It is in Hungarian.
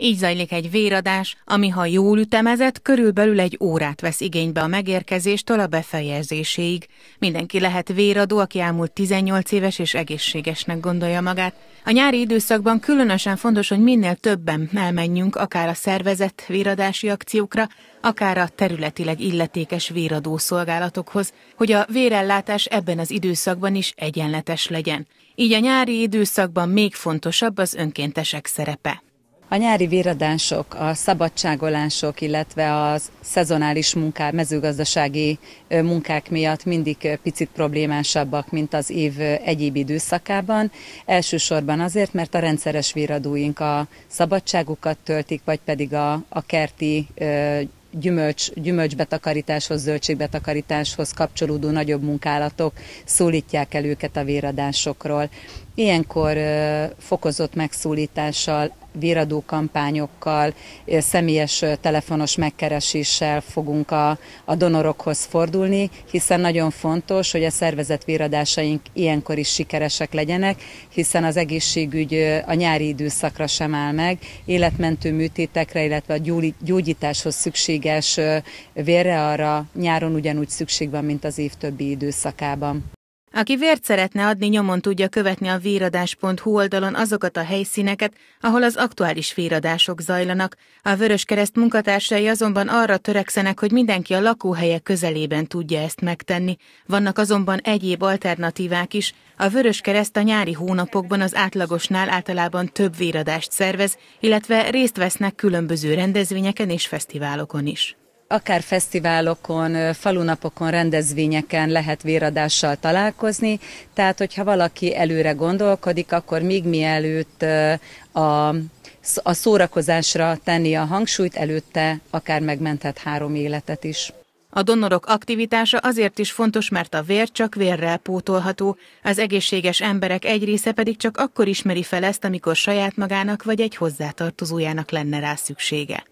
Így zajlik egy véradás, ami ha jól ütemezett, körülbelül egy órát vesz igénybe a megérkezéstől a befejezéséig. Mindenki lehet véradó, aki elmúlt 18 éves és egészségesnek gondolja magát. A nyári időszakban különösen fontos, hogy minél többen elmenjünk akár a szervezett véradási akciókra, akár a területileg illetékes véradó szolgálatokhoz, hogy a vérellátás ebben az időszakban is egyenletes legyen. Így a nyári időszakban még fontosabb az önkéntesek szerepe. A nyári viradások, a szabadságolások, illetve a szezonális munkák, mezőgazdasági munkák miatt mindig picit problémásabbak, mint az év egyéb időszakában. Elsősorban azért, mert a rendszeres viradóink a szabadságukat töltik, vagy pedig a, a kerti gyümölcs, gyümölcsbetakarításhoz, zöldségbetakarításhoz kapcsolódó nagyobb munkálatok szólítják el őket a véradásokról. Ilyenkor fokozott megszólítással véradó kampányokkal, személyes telefonos megkereséssel fogunk a, a donorokhoz fordulni, hiszen nagyon fontos, hogy a szervezet véradásaink ilyenkor is sikeresek legyenek, hiszen az egészségügy a nyári időszakra sem áll meg, életmentő műtétekre, illetve a gyógyításhoz szükséges vérre arra nyáron ugyanúgy szükség van, mint az év többi időszakában. Aki vért szeretne adni, nyomon tudja követni a véradás.hu oldalon azokat a helyszíneket, ahol az aktuális véradások zajlanak. A vörös kereszt munkatársai azonban arra törekszenek, hogy mindenki a lakóhelye közelében tudja ezt megtenni. Vannak azonban egyéb alternatívák is. A vörös kereszt a nyári hónapokban az átlagosnál általában több véradást szervez, illetve részt vesznek különböző rendezvényeken és fesztiválokon is akár fesztiválokon, falunapokon, rendezvényeken lehet véradással találkozni, tehát hogyha valaki előre gondolkodik, akkor még mielőtt a, a szórakozásra tenni a hangsúlyt, előtte akár megmenthet három életet is. A donorok aktivitása azért is fontos, mert a vér csak vérrel pótolható, az egészséges emberek egy része pedig csak akkor ismeri fel ezt, amikor saját magának vagy egy hozzátartozójának lenne rá szüksége.